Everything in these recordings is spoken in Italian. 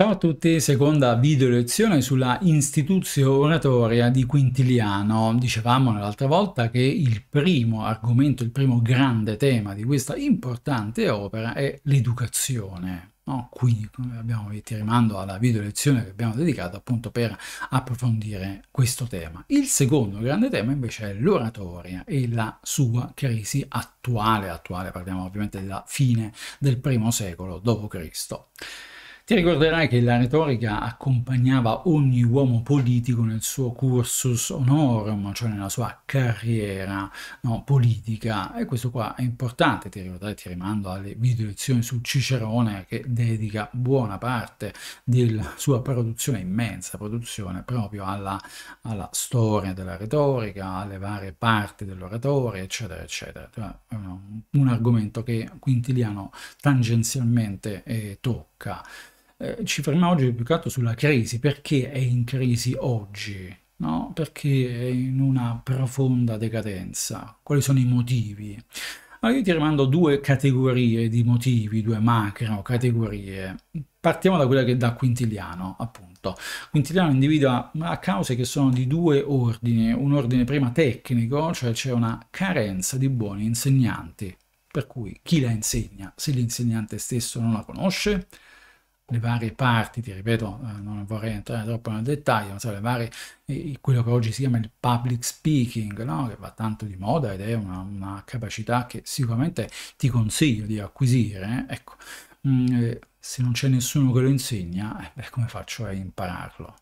Ciao a tutti, seconda video lezione sulla istituzione oratoria di Quintiliano. Dicevamo l'altra volta che il primo argomento, il primo grande tema di questa importante opera è l'educazione. No? Quindi abbiamo, ti rimando alla video lezione che abbiamo dedicato appunto per approfondire questo tema. Il secondo grande tema invece è l'oratoria e la sua crisi attuale. Attuale parliamo ovviamente della fine del primo secolo d.C. Ti ricorderai che la retorica accompagnava ogni uomo politico nel suo cursus honorum, cioè nella sua carriera no, politica, e questo qua è importante. Ti ricorderai, ti rimando alle video lezioni su Cicerone che dedica buona parte della sua produzione, immensa produzione, proprio alla, alla storia della retorica, alle varie parti dell'oratore, eccetera, eccetera. Cioè, un, un argomento che Quintiliano tangenzialmente eh, tocca. Eh, ci fermiamo oggi più che altro sulla crisi, perché è in crisi oggi, no? perché è in una profonda decadenza, quali sono i motivi. Allora io ti rimando due categorie di motivi, due macro categorie. Partiamo da quella che da Quintiliano, appunto. Quintiliano individua cause che sono di due ordini, un ordine prima tecnico, cioè c'è una carenza di buoni insegnanti, per cui chi la insegna, se l'insegnante stesso non la conosce, le varie parti, ti ripeto, eh, non vorrei entrare troppo nel dettaglio, ma so, le varie, quello che oggi si chiama il public speaking, no? che va tanto di moda ed è una, una capacità che sicuramente ti consiglio di acquisire, eh? ecco, mm, eh, se non c'è nessuno che lo insegna, eh, come faccio a impararlo?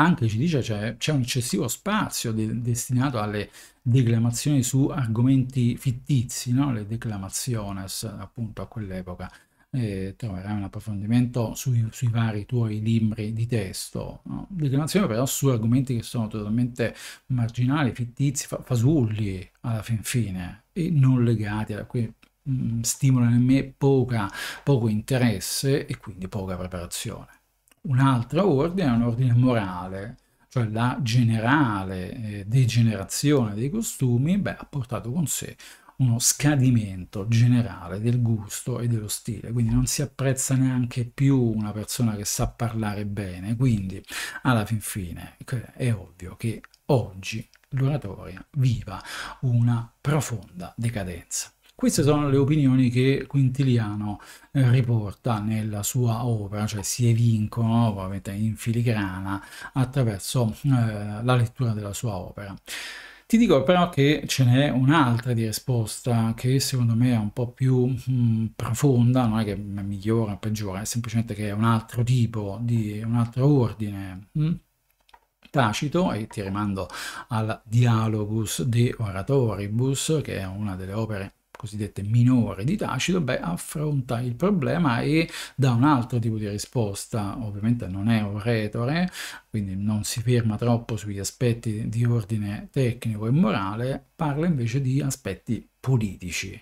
Anche ci dice c'è, c'è un eccessivo spazio de destinato alle declamazioni su argomenti fittizi, no? le declamaciones appunto a quell'epoca eh, troverai un approfondimento sui, sui, vari tuoi libri di testo, no? declamazione però su argomenti che sono totalmente marginali, fittizi, fa fasulli alla fin fine e non legati a quei stimola mm, stimolano in me poca, poco interesse e quindi poca preparazione. Un altro ordine è un ordine morale, cioè la generale eh, degenerazione dei costumi, beh, ha portato con sé uno scadimento generale del gusto e dello stile, quindi non si apprezza neanche più una persona che sa parlare bene, quindi alla fin fine ecco, è ovvio che oggi l'oratoria viva una profonda decadenza. Queste sono le opinioni che Quintiliano eh, riporta nella sua opera, cioè si evincono ovviamente in filigrana attraverso eh, la lettura della sua opera. Ti dico però che ce n'è un'altra di risposta che secondo me è un po' più mh, mm, profonda, non è che migliora o peggiora, è semplicemente che è un altro tipo, di, un altro ordine. Mh? Mm, tacito e ti rimando al Dialogus de Oratoribus che è una delle opere cosiddette minore di Tacito, beh, affronta il problema e dà un altro tipo di risposta, ovviamente non è un retore, quindi non si ferma troppo sugli aspetti di ordine tecnico e morale, parla invece di aspetti politici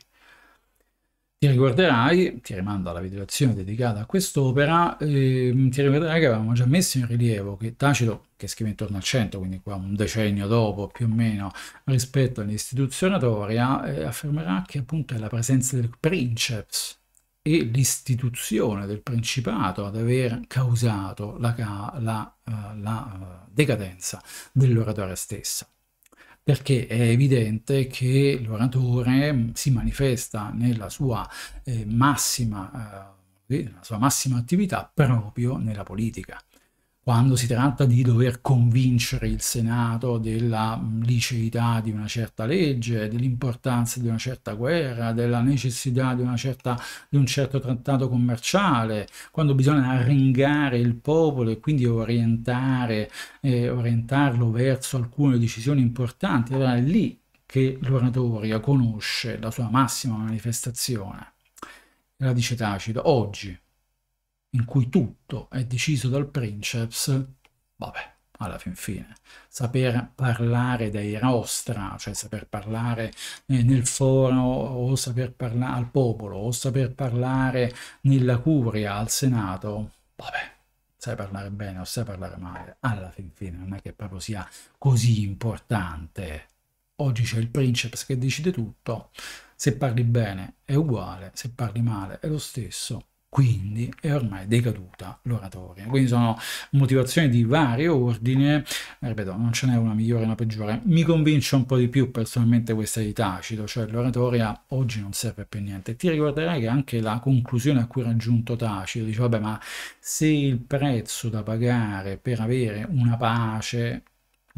ricorderai, ti rimando alla videolazione dedicata a quest'opera, ehm, ti ricorderai che avevamo già messo in rilievo che Tacito, che scrive intorno al 100, quindi qua un decennio dopo più o meno rispetto all'istituzionatoria, eh, affermerà che appunto è la presenza del princeps e l'istituzione del principato ad aver causato la, la, eh, la, la eh, decadenza dell'oratoria stessa perché è evidente che l'oratore mm, si manifesta nella sua eh, massima eh, nella sua massima attività proprio nella politica quando si tratta di dover convincere il Senato della liceità di una certa legge, dell'importanza di una certa guerra, della necessità di, certa, di, un certo trattato commerciale, quando bisogna arringare il popolo e quindi orientare, eh, orientarlo verso alcune decisioni importanti, allora è lì che l'oratoria conosce la sua massima manifestazione. La dice Tacito, oggi in cui tutto è deciso dal Princeps, vabbè, alla fin fine. Saper parlare dei rostra, cioè saper parlare nel foro o saper parlare al popolo o saper parlare nella curia al Senato, vabbè, sai parlare bene o sai parlare male, alla fin fine non è che proprio sia così importante. Oggi c'è il Princeps che decide tutto, se parli bene è uguale, se parli male è lo stesso quindi è ormai decaduta l'oratoria. Quindi sono motivazioni di vario ordine, ripeto, non ce n'è una migliore e una peggiore. Mi convince un po' di più personalmente questa di Tacito, cioè l'oratoria oggi non serve più a niente. Ti ricorderai che anche la conclusione a cui ha raggiunto Tacito dice, vabbè, ma se il prezzo da pagare per avere una pace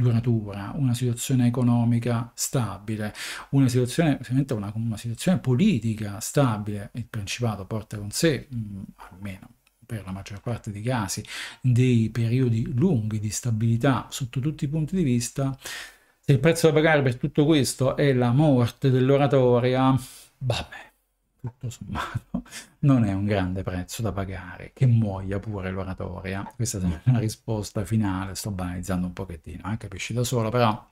duratura, una situazione economica stabile, una situazione, una, una situazione politica stabile. Il Principato porta con sé, mh, mm, almeno per la maggior parte dei casi, dei periodi lunghi di stabilità sotto tutti i punti di vista, se il prezzo da pagare per tutto questo è la morte dell'oratoria, vabbè, tutto sommato non è un grande prezzo da pagare, che muoia pure l'oratoria. Questa è la risposta finale, sto banalizzando un pochettino, eh, capisci da solo, però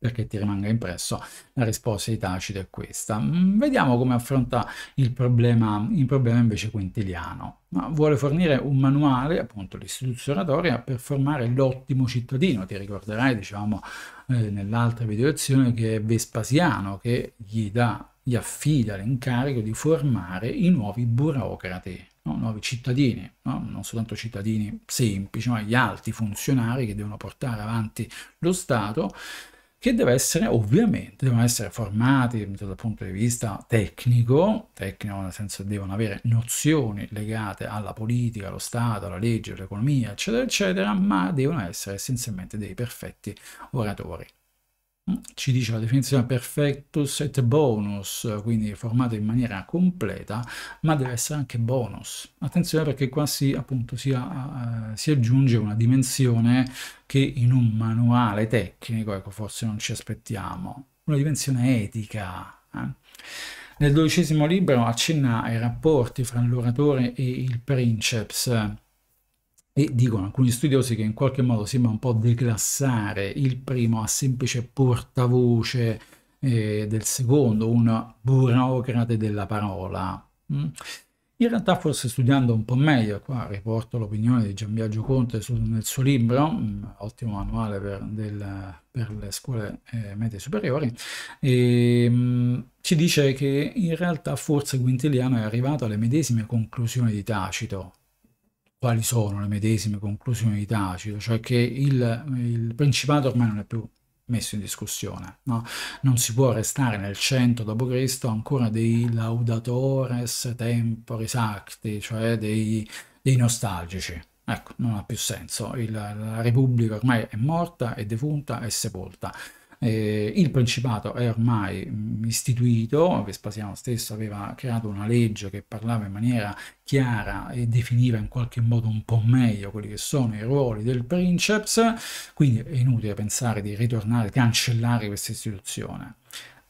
perché ti rimanga impresso, la risposta di Tacito è questa. Mm, vediamo come affronta il problema, il problema invece quintiliano. Ma vuole fornire un manuale, appunto l'istituzione oratoria, per formare l'ottimo cittadino. Ti ricorderai, diciamo, eh, nell'altra videoazione che è Vespasiano che gli dà gli affida l'incarico di formare i nuovi burocrati, no? nuovi cittadini, no? non soltanto cittadini semplici, ma gli alti funzionari che devono portare avanti lo Stato, che deve essere ovviamente, devono essere formati dal punto di vista tecnico, tecnico nel senso che devono avere nozioni legate alla politica, allo Stato, alla legge, all'economia, eccetera, eccetera, ma devono essere essenzialmente dei perfetti oratori ci dice la definizione perfectus et bonus, quindi formata in maniera completa, ma deve essere anche bonus. Attenzione perché qua si, appunto, si, ha, si aggiunge una dimensione che in un manuale tecnico ecco, forse non ci aspettiamo, una dimensione etica. Eh? Nel dodicesimo libro accenna ai rapporti fra l'oratore e il princeps, e dicono alcuni studiosi che in qualche modo sembra un po' declassare il primo a semplice portavoce eh, del secondo, un burocrate della parola. Mm. In realtà forse studiando un po' meglio, qua riporto l'opinione di Gian Biagio Conte su, nel suo libro, mh, mm, ottimo manuale per, del, per le scuole eh, medie superiori, e, ehm, mh, ci dice che in realtà forse Quintiliano è arrivato alle medesime conclusioni di Tacito, quali sono le medesime conclusioni di Tacito, cioè che il, il principato ormai non è più messo in discussione. No? Non si può restare nel 100 d.C. ancora dei laudatores temporis acti, cioè dei, dei nostalgici. Ecco, non ha più senso. Il, la Repubblica ormai è morta, è defunta, è sepolta. Eh, il Principato è ormai mm, istituito, Vespasiano stesso aveva creato una legge che parlava in maniera chiara e definiva in qualche modo un po' meglio quelli che sono i ruoli del Princeps, quindi è inutile pensare di ritornare, cancellare questa istituzione.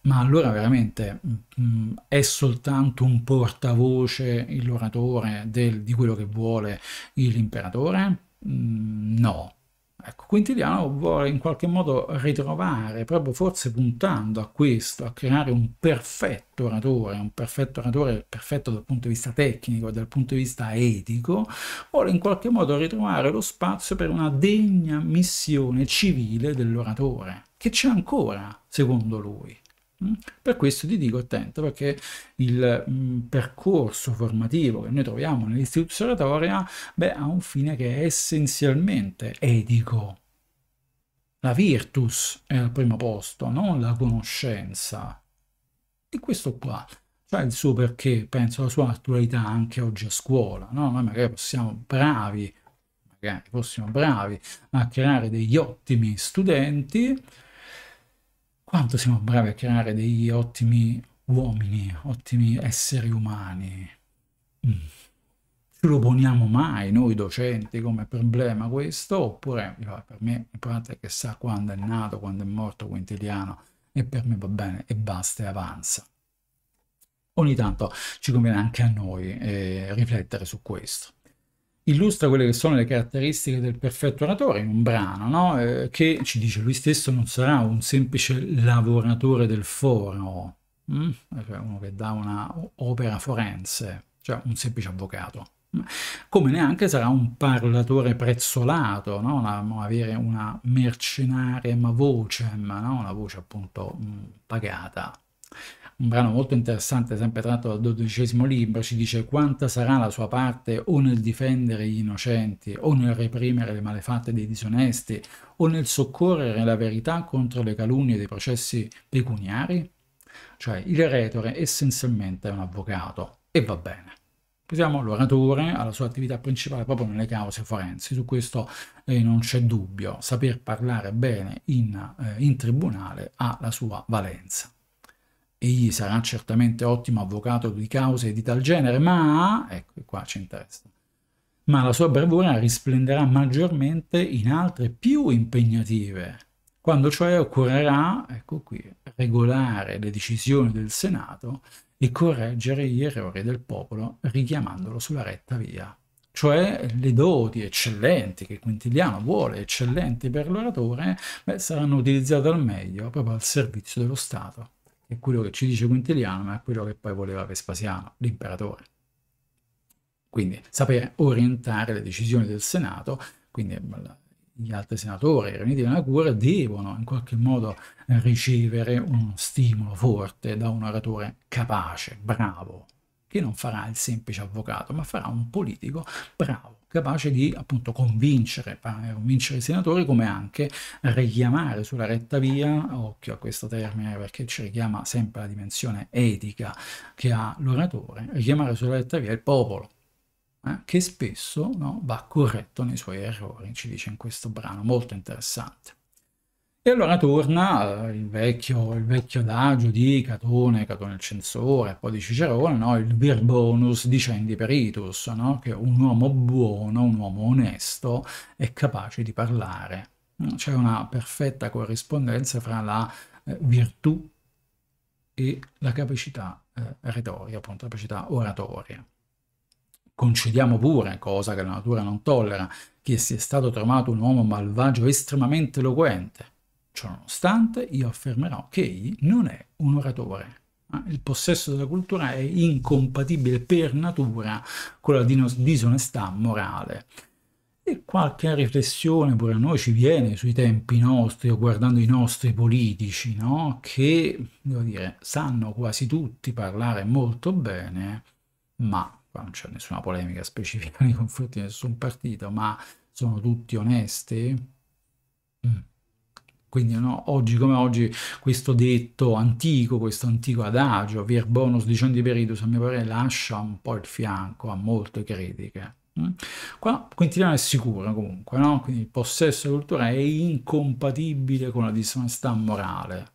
Ma allora veramente mh, mm, mm, è soltanto un portavoce l'oratore di quello che vuole l'imperatore? No, Ecco, Quintiliano vuole in qualche modo ritrovare, proprio forse puntando a questo, a creare un perfetto oratore, un perfetto oratore perfetto dal punto di vista tecnico, dal punto di vista etico, vuole in qualche modo ritrovare lo spazio per una degna missione civile dell'oratore, che c'è ancora, secondo lui. Mm? Per questo ti dico attento perché il mh, mm, percorso formativo che noi troviamo nell'istituzione oratoria beh, ha un fine che è essenzialmente etico. La virtus è al primo posto, non la conoscenza. E questo qua cioè il suo perché, penso alla sua attualità anche oggi a scuola, no? Noi magari possiamo bravi, magari possiamo bravi a creare degli ottimi studenti, quanto siamo bravi a creare degli ottimi uomini, ottimi esseri umani. Mm. Ce lo poniamo mai noi docenti come problema questo? Oppure per me l'importante è che sa quando è nato, quando è morto Quintiliano e per me va bene e basta e avanza. Ogni tanto ci conviene anche a noi eh, riflettere su questo illustra quelle che sono le caratteristiche del perfetto oratore in un brano, no? eh, che ci dice lui stesso non sarà un semplice lavoratore del foro, mm? Eh, cioè, uno che dà una opera forense, cioè un semplice avvocato, mm. come neanche sarà un parlatore prezzolato, no? una, avere una mercenaria ma no? una voce appunto mh, mm, pagata un brano molto interessante, sempre tratto dal dodicesimo libro, ci dice quanta sarà la sua parte o nel difendere gli innocenti, o nel reprimere le malefatte dei disonesti, o nel soccorrere la verità contro le calunnie dei processi pecuniari? Cioè il retore essenzialmente è un avvocato, e va bene. Pensiamo all'oratore, alla sua attività principale proprio nelle cause forensi, su questo eh, non c'è dubbio, saper parlare bene in, eh, in tribunale ha la sua valenza. Egli sarà certamente ottimo avvocato di cause di tal genere, ma, ecco qua ci interessa, ma la sua bravura risplenderà maggiormente in altre più impegnative, quando cioè occorrerà, ecco qui, regolare le decisioni del Senato e correggere gli errori del popolo richiamandolo sulla retta via. Cioè le doti eccellenti che Quintiliano vuole, eccellenti per l'oratore, saranno utilizzate al meglio proprio al servizio dello Stato è quello che ci dice Quintiliano, ma è quello che poi voleva Vespasiano, l'imperatore. Quindi sapere orientare le decisioni del Senato, quindi gli altri senatori riuniti nella cura devono in qualche modo ricevere uno stimolo forte da un oratore capace, bravo, che non farà il semplice avvocato, ma farà un politico bravo capace di appunto convincere, eh, convincere i senatori come anche richiamare sulla retta via, occhio a questo termine perché ci richiama sempre la dimensione etica che ha l'oratore, richiamare sulla retta via il popolo, eh, che spesso no, va corretto nei suoi errori, ci dice in questo brano, molto interessante. E allora torna eh, il vecchio, il vecchio adagio di Catone, Catone il censore, poi di Cicerone, no? il vir bonus dicendi peritus, no? che un uomo buono, un uomo onesto è capace di parlare. Mm, c'è una perfetta corrispondenza fra la eh, virtù e la capacità eh, retoria, appunto, la capacità oratoria. Concediamo pure, cosa che la natura non tollera, che sia stato trovato un uomo malvagio estremamente eloquente, Ciononostante, io affermerò che egli non è un oratore. Ah, il possesso della cultura è incompatibile per natura con la disonestà morale. E qualche riflessione pure a noi ci viene sui tempi nostri o guardando i nostri politici, no? che, devo dire, sanno quasi tutti parlare molto bene, ma qua non c'è nessuna polemica specifica nei confronti di nessun partito, ma sono tutti onesti? Mm. Quindi no, oggi come oggi questo detto antico, questo antico adagio, vir bonus dicendi peridus, a mio parere lascia un po' il fianco a molte critiche. Mm? Qua Quintiliano è sicuro comunque, no? quindi il possesso cultura è incompatibile con la disonestà morale.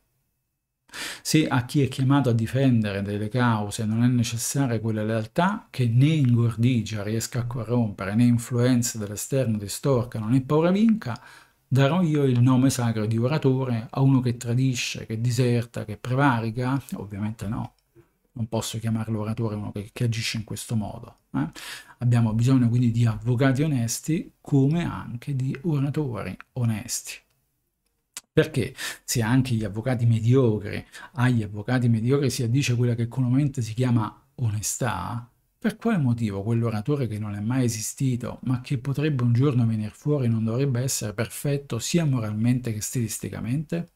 Se a chi è chiamato a difendere delle cause non è necessaria quella lealtà che né ingordigia riesca a corrompere né influenze dell'esterno distorcano né paura vinca, darò io il nome sacro di oratore a uno che tradisce, che diserta, che prevarica? Ovviamente no. Non posso chiamarlo oratore uno che, che agisce in questo modo. Eh? Abbiamo bisogno quindi di avvocati onesti come anche di oratori onesti perché se anche gli avvocati mediocri, agli avvocati mediocri si addice quella che comunemente si chiama onestà, per quale motivo quell'oratore che non è mai esistito, ma che potrebbe un giorno venir fuori, non dovrebbe essere perfetto sia moralmente che stilisticamente?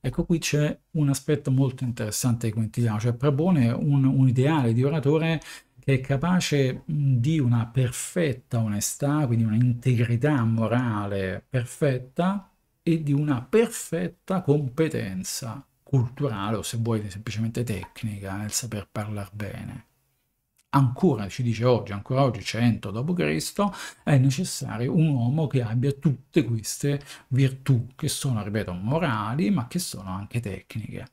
Ecco qui c'è un aspetto molto interessante di Quintiliano, cioè propone un, un ideale di oratore che è capace di una perfetta onestà, quindi una integrità morale perfetta e di una perfetta competenza culturale o se vuoi semplicemente tecnica nel saper parlare bene ancora, ci dice oggi, ancora oggi 100 d.C., è necessario un uomo che abbia tutte queste virtù, che sono, ripeto, morali, ma che sono anche tecniche.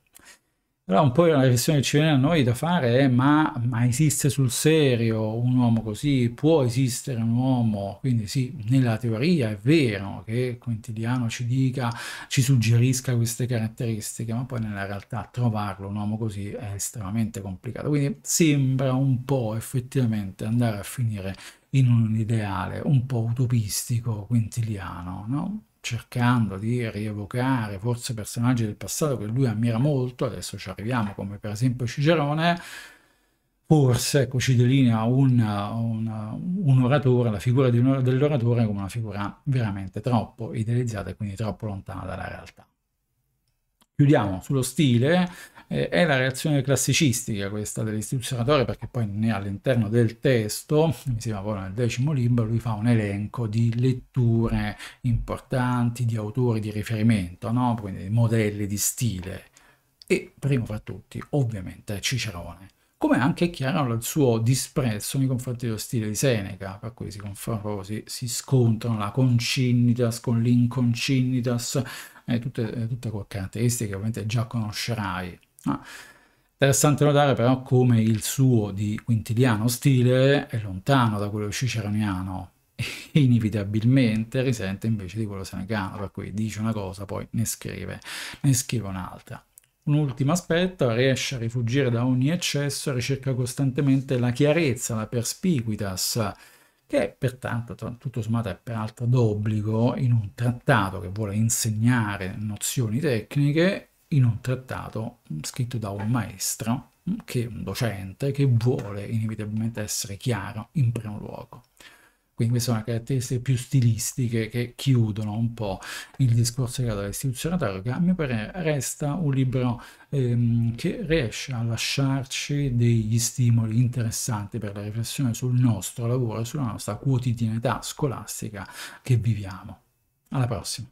Però un po' la riflessione che ci viene a noi da fare è ma, ma, esiste sul serio un uomo così? Può esistere un uomo? Quindi sì, nella teoria è vero che Quintiliano ci dica, ci suggerisca queste caratteristiche, ma poi nella realtà trovarlo un uomo così è estremamente complicato. Quindi sembra un po' effettivamente andare a finire in un ideale un po' utopistico quintiliano, no? cercando di rievocare forse personaggi del passato che lui ammira molto, adesso ci arriviamo, come per esempio Cicerone, forse ecco, ci delinea un, un, un oratore, la figura dell'oratore come una figura veramente troppo idealizzata e quindi troppo lontana dalla realtà chiudiamo sullo stile, eh, è la reazione classicistica questa dell'istituzionatore perché poi ne all'interno del testo, mi sembra poi nel decimo libro, lui fa un elenco di letture importanti, di autori di riferimento, no? quindi modelli di stile e primo fra tutti ovviamente Cicerone come anche è chiaro il suo disprezzo nei confronti dello stile di Seneca, per cui si, si, si scontrano la concinnitas con l'inconcinnitas, eh, tutte, eh, tutte con caratteristiche che ovviamente già conoscerai. Ah. Interessante notare però come il suo di quintiliano stile è lontano da quello ciceroniano inevitabilmente risente invece di quello senegano, per cui dice una cosa poi ne scrive, ne scrive un'altra. Un ultimo aspetto, riesce a rifugire da ogni eccesso e ricerca costantemente la chiarezza, la perspicuitas, che pertanto tutto sommato è peraltro d'obbligo in un trattato che vuole insegnare nozioni tecniche, in un trattato scritto da un maestro, che è un docente, che vuole inevitabilmente essere chiaro in primo luogo. Quindi queste sono caratteristiche più stilistiche che chiudono un po' il discorso legato all'istituzione teorica. A mio parere resta un libro ehm, che riesce a lasciarci degli stimoli interessanti per la riflessione sul nostro lavoro e sulla nostra quotidianità scolastica che viviamo. Alla prossima!